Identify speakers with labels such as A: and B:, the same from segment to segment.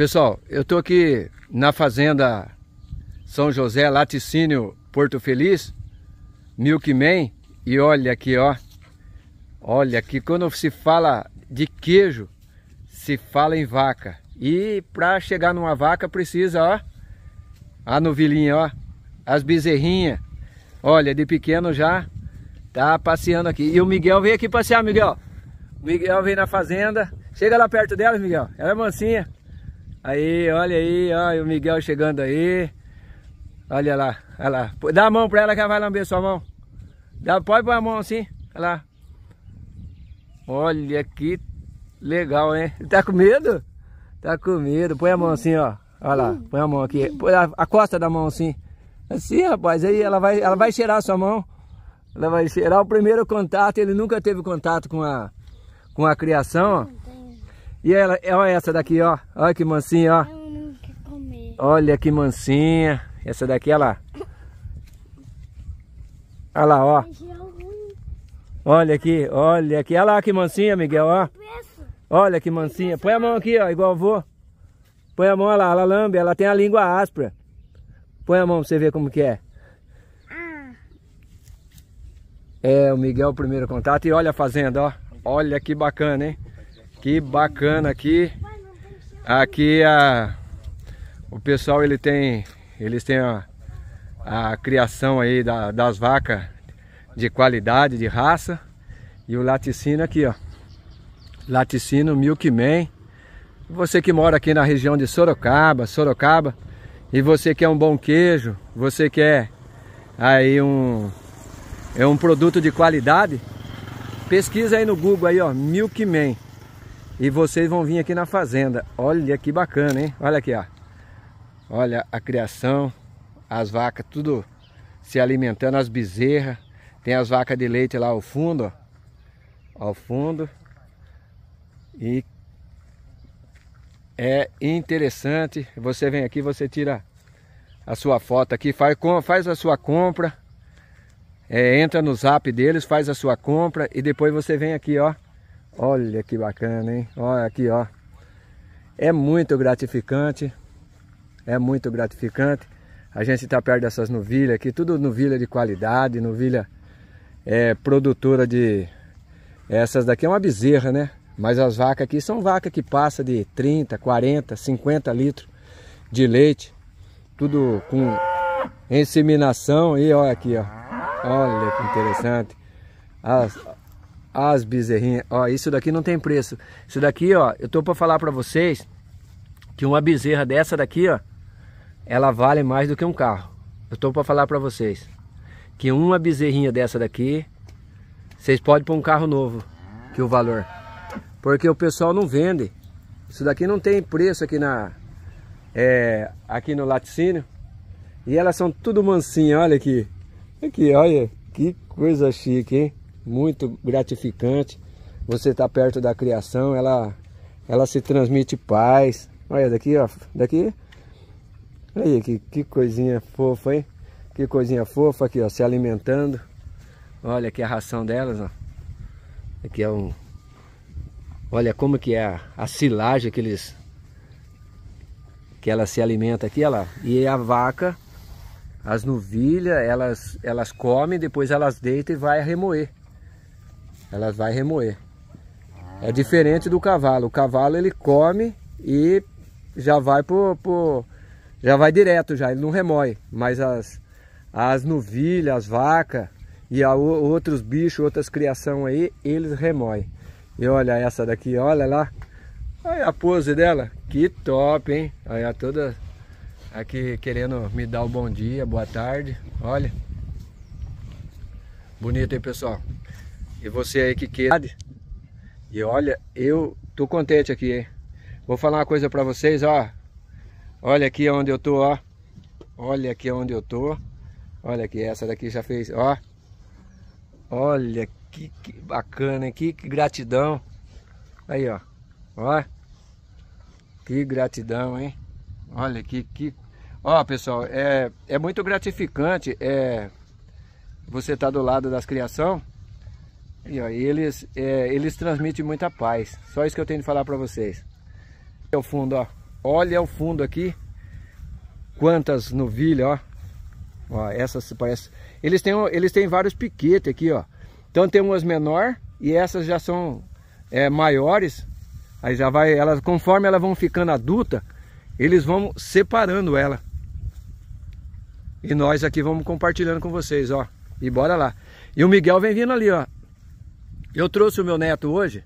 A: Pessoal, eu estou aqui na fazenda São José, Laticínio Porto Feliz, Milkman, e olha aqui, ó. Olha que quando se fala de queijo, se fala em vaca. E para chegar numa vaca precisa, ó, a novilhinha, ó, as bezerrinhas. Olha, de pequeno já tá passeando aqui. E o Miguel veio aqui passear, Miguel. O Miguel veio na fazenda. Chega lá perto dela, Miguel. Ela é mansinha. Aí, olha aí, olha o Miguel chegando aí. Olha lá, olha lá. Dá a mão pra ela que ela vai lamber sua mão. Dá, pode pôr a mão assim, olha lá. Olha que legal, hein? Tá com medo? Tá com medo. Põe a mão assim, ó. Olha lá, põe a mão aqui. Põe a, a costa da mão assim. Assim, rapaz, aí ela vai, ela vai cheirar a sua mão. Ela vai cheirar o primeiro contato, ele nunca teve contato com a, com a criação, ó. E ela, olha é, essa daqui, ó. Olha que mansinha, ó. Eu é não quero comer. Olha que mansinha. Essa daqui, olha lá. Olha lá, ó. É olha aqui, olha aqui. Olha lá que mansinha, Miguel, ó. Olha que mansinha. Põe a mão aqui, ó, igual avô. Põe a mão, olha lá, ela lambe. Ela tem a língua áspera. Põe a mão pra você ver como que é. Ah. É, o Miguel, o primeiro contato. E olha a fazenda, ó. Olha que bacana, hein? Que bacana aqui. Aqui a o pessoal ele tem eles têm a, a criação aí da, das vacas de qualidade, de raça e o laticínio aqui, ó. Laticínio Milkman. Você que mora aqui na região de Sorocaba, Sorocaba, e você quer um bom queijo, você quer aí um é um produto de qualidade, pesquisa aí no Google aí, ó, Milkman. E vocês vão vir aqui na fazenda. Olha que bacana, hein? Olha aqui, ó. Olha a criação, as vacas tudo se alimentando, as bezerras. Tem as vacas de leite lá ao fundo, ó. Ao fundo. E é interessante. Você vem aqui, você tira a sua foto aqui, faz, faz a sua compra. É, entra no zap deles, faz a sua compra e depois você vem aqui, ó. Olha que bacana, hein? Olha aqui, ó. É muito gratificante. É muito gratificante. A gente está perto dessas novilhas aqui, tudo novilha de qualidade, novilha é, produtora de... Essas daqui é uma bezerra, né? Mas as vacas aqui são vacas que passa de 30, 40, 50 litros de leite. Tudo com inseminação. E olha aqui, ó. Olha que interessante. As, as bezerrinhas. Ó, isso daqui não tem preço. Isso daqui, ó, eu tô para falar para vocês que uma bezerra dessa daqui, ó, ela vale mais do que um carro. Eu tô para falar para vocês que uma bezerrinha dessa daqui, vocês podem pôr um carro novo que o valor. Porque o pessoal não vende. Isso daqui não tem preço aqui na é, aqui no laticínio. E elas são tudo mansinha, olha aqui. Aqui, olha, que coisa chique, hein? muito gratificante. Você está perto da criação, ela, ela se transmite paz. Olha daqui, ó, daqui. aí, que, que coisinha fofa, hein? Que coisinha fofa aqui, ó, se alimentando. Olha aqui a ração delas, ó. Aqui é um... Olha como que é a, a silagem que eles... Que ela se alimenta aqui, ela E a vaca as novilhas, elas, elas comem, depois elas deitam e vai remoer. Ela vai remoer. É diferente do cavalo. O cavalo ele come e já vai pro, pro já vai direto já, ele não remoe. Mas as as novilhas, as vacas e a, outros bichos, outras criação aí, eles remoem. E olha essa daqui, olha lá. Olha a pose dela, que top, hein? Olha toda aqui querendo me dar o bom dia, boa tarde. Olha. Bonito, hein, pessoal? E você aí que queira. E olha, eu tô contente aqui, hein? Vou falar uma coisa para vocês, ó. Olha aqui onde eu tô, ó. Olha aqui onde eu tô. Olha aqui, essa daqui já fez, ó. Olha que, que bacana, hein? Que, que gratidão. Aí, ó. Ó. Que gratidão, hein? Olha aqui, que... Ó, pessoal, é, é muito gratificante é, você estar tá do lado das criação e ó, eles, é, eles transmitem muita paz. Só isso que eu tenho de falar para vocês. Olha o fundo, ó. Olha o fundo aqui. Quantas novilhas, ó. ó. Essas parece. Eles têm, eles têm vários piquetes aqui, ó. Então tem umas menor e essas já são é, maiores. Aí já vai, elas, conforme elas vão ficando adulta, eles vão separando ela. E nós aqui vamos compartilhando com vocês, ó. E bora lá. E o Miguel vem vindo ali, ó. Eu trouxe o meu neto hoje.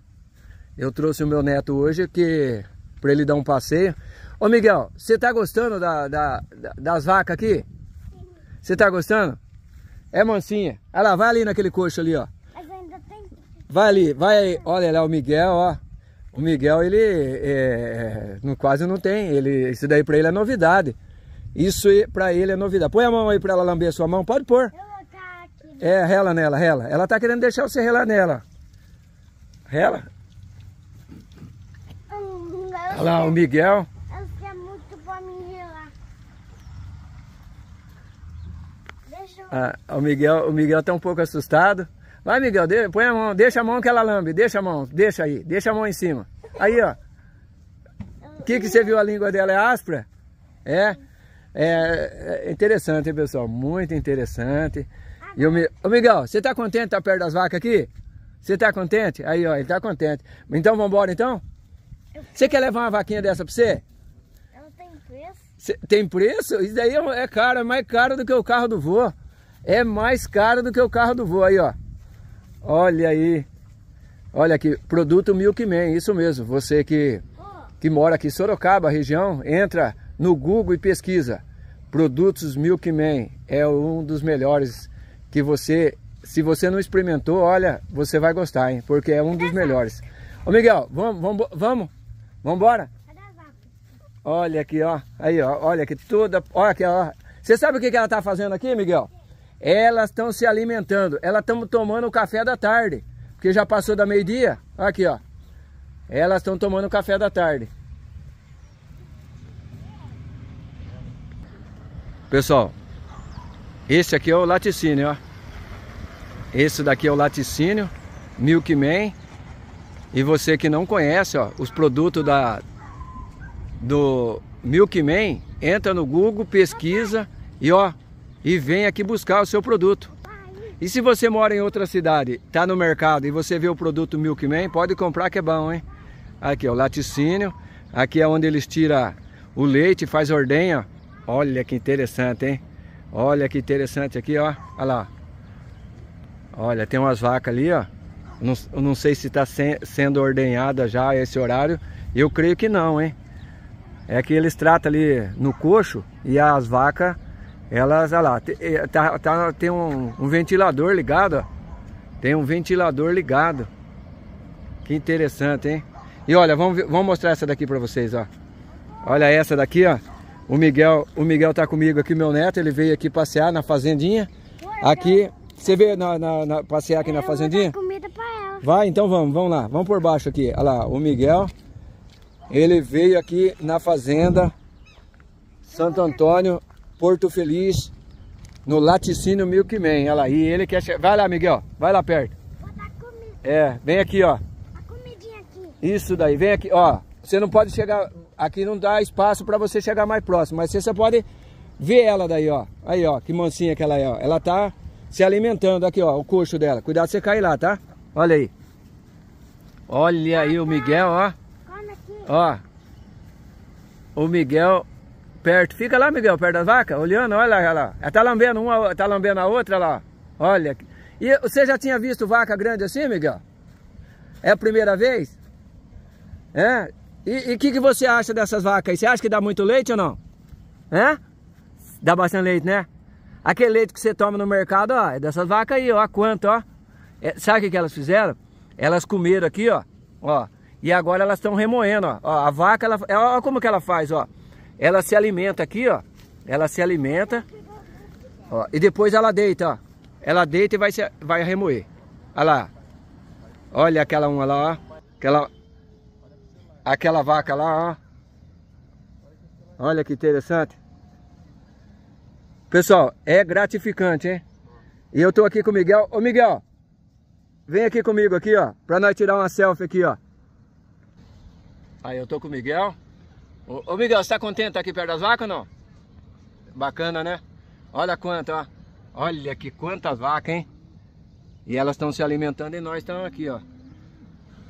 A: Eu trouxe o meu neto hoje que para ele dar um passeio. Ô Miguel, você tá gostando da, da, das vacas aqui? Você tá gostando? É mansinha. Olha lá, vai ali naquele coxo ali, ó. Vai ali, vai aí. Olha lá o Miguel, ó. O Miguel, ele é, é, não, quase não tem. Ele, isso daí pra ele é novidade. Isso pra ele é novidade. Põe a mão aí pra ela lamber a sua mão. Pode pôr. Tá é, rela nela, rela. Ela tá querendo deixar você relar nela. Ela?
B: Olha lá, o Miguel.
A: Ela é muito boa menina. Deixa eu... ah, o Miguel, o Miguel tá um pouco assustado. Vai, Miguel, de, põe a mão, deixa a mão que ela lambe, deixa a mão, deixa aí, deixa a mão em cima. Aí, ó. O que, que você viu a língua dela? É áspera? É? É, é interessante, hein, pessoal? Muito interessante. E o, o Miguel, você tá contente de estar tá perto das vacas aqui? Você tá contente? Aí, ó, ele tá contente. Então vamos embora então? Você quer levar uma vaquinha dessa pra você? Ela tem preço? Cê, tem preço? Isso daí é, é caro, é mais caro do que o carro do vô. É mais caro do que o carro do vô aí, ó. Olha aí. Olha aqui, produto Milkman, isso mesmo. Você que, que mora aqui em Sorocaba, região, entra no Google e pesquisa. Produtos Milkman é um dos melhores que você se você não experimentou, olha, você vai gostar, hein? Porque é um dos melhores. Ô Miguel, vamos, vamos, vamos? Vamos embora? Olha aqui, ó. Aí, ó. Olha aqui, toda. Olha aqui, ó. Você sabe o que, que ela tá fazendo aqui, Miguel? Elas estão se alimentando. Elas estão tomando o café da tarde. Porque já passou da meio-dia. Aqui, ó. Elas estão tomando o café da tarde. Pessoal, esse aqui é o laticínio, ó. Esse daqui é o laticínio Milkman. E você que não conhece ó, os produtos da, do Milkman, entra no Google, pesquisa e, ó, e vem aqui buscar o seu produto. E se você mora em outra cidade, está no mercado e você vê o produto Milkman, pode comprar que é bom, hein? Aqui é o laticínio, aqui é onde eles tiram o leite, faz ordenha. Olha que interessante, hein? Olha que interessante aqui, ó. Olha lá. Olha, tem umas vacas ali, ó. Não, não sei se está se, sendo ordenhada já a esse horário. Eu creio que não, hein? É que eles tratam ali no coxo e as vacas, elas, olha lá, tá, tá, tem um, um ventilador ligado, ó. Tem um ventilador ligado. Que interessante, hein? E olha, vamos, vamos mostrar essa daqui para vocês, ó. Olha essa daqui, ó. O Miguel, o Miguel tá comigo aqui, meu neto, ele veio aqui passear na fazendinha. Aqui você veio na, na, na, passear aqui na fazendinha? Vou comida pra ela. Vai, então vamos, vamos lá. Vamos por baixo aqui. Olha lá, o Miguel. Ele veio aqui na fazenda Santo Antônio, Porto Feliz, no Laticínio Milk Man. Olha lá, e ele quer chegar. Vai lá, Miguel. Vai lá perto. Vou dar comida. É, vem aqui, ó. A comidinha aqui. Isso daí, vem aqui, ó. Você não pode chegar. Aqui não dá espaço pra você chegar mais próximo, mas você só pode ver ela daí, ó. Aí, ó, que mansinha que ela é, ó. Ela tá se alimentando. Aqui, ó, o coxo dela. Cuidado você cair lá, tá? Olha aí. Olha aí o Miguel, ó. Ó. O Miguel perto. Fica lá, Miguel, perto da vaca, olhando, olha lá, Ela tá lambendo uma, tá lambendo a outra, olha lá. Olha. E você já tinha visto vaca grande assim, Miguel? É a primeira vez? É? E o que, que você acha dessas vacas aí? Você acha que dá muito leite ou não? É? Dá bastante leite, né? Aquele leite que você toma no mercado, ó, é dessas vacas aí, ó, a quanto, ó. É, sabe o que elas fizeram? Elas comeram aqui, ó, ó. E agora elas estão remoendo, ó. ó. A vaca, ela, é, ó como que ela faz, ó. Ela se alimenta aqui, ó. Ela se alimenta, ó. E depois ela deita, ó. Ela deita e vai, se, vai remoer. Olha lá. Olha aquela uma lá, ó. Aquela, aquela vaca lá, ó. Olha que interessante. Pessoal, é gratificante, hein? E eu tô aqui com o Miguel. Ô, Miguel, vem aqui comigo aqui, ó, pra nós tirar uma selfie aqui, ó. Aí eu tô com o Miguel. Ô, ô Miguel, você tá contente aqui perto das vacas ou não? Bacana, né? Olha quanto, ó. Olha que quantas vacas, hein? E elas estão se alimentando e nós estamos aqui, ó.